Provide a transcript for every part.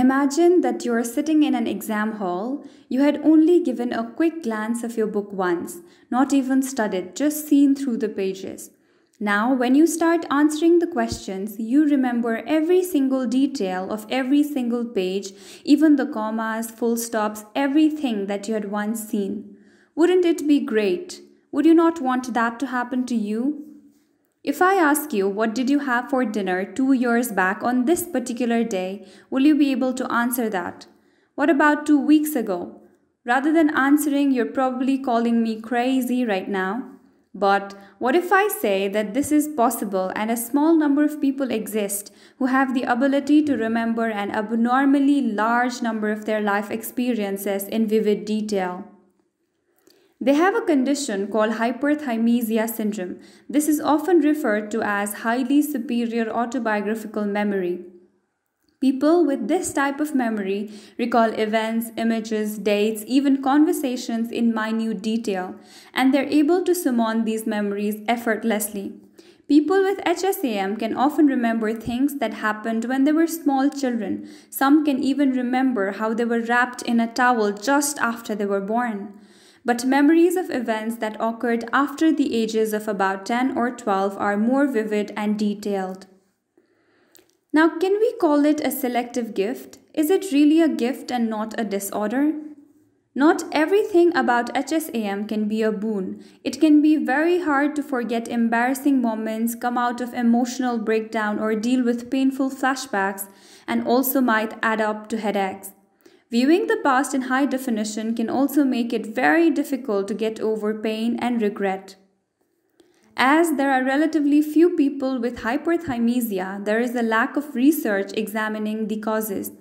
Imagine that you are sitting in an exam hall. You had only given a quick glance of your book once, not even studied, just seen through the pages. Now, when you start answering the questions, you remember every single detail of every single page, even the commas, full stops, everything that you had once seen. Wouldn't it be great? Would you not want that to happen to you? If I ask you, what did you have for dinner two years back on this particular day, will you be able to answer that? What about two weeks ago? Rather than answering, you're probably calling me crazy right now. But what if I say that this is possible and a small number of people exist who have the ability to remember an abnormally large number of their life experiences in vivid detail? They have a condition called hyperthymesia syndrome. This is often referred to as highly superior autobiographical memory. People with this type of memory recall events, images, dates, even conversations in minute detail, and they're able to summon these memories effortlessly. People with HSAM can often remember things that happened when they were small children. Some can even remember how they were wrapped in a towel just after they were born but memories of events that occurred after the ages of about 10 or 12 are more vivid and detailed. Now, can we call it a selective gift? Is it really a gift and not a disorder? Not everything about HSAM can be a boon. It can be very hard to forget embarrassing moments, come out of emotional breakdown, or deal with painful flashbacks, and also might add up to headaches. Viewing the past in high definition can also make it very difficult to get over pain and regret. As there are relatively few people with hyperthymesia, there is a lack of research examining the causes.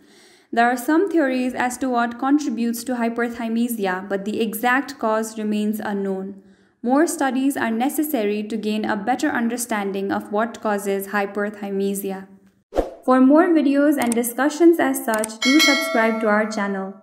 There are some theories as to what contributes to hyperthymesia, but the exact cause remains unknown. More studies are necessary to gain a better understanding of what causes hyperthymesia. For more videos and discussions as such, do subscribe to our channel.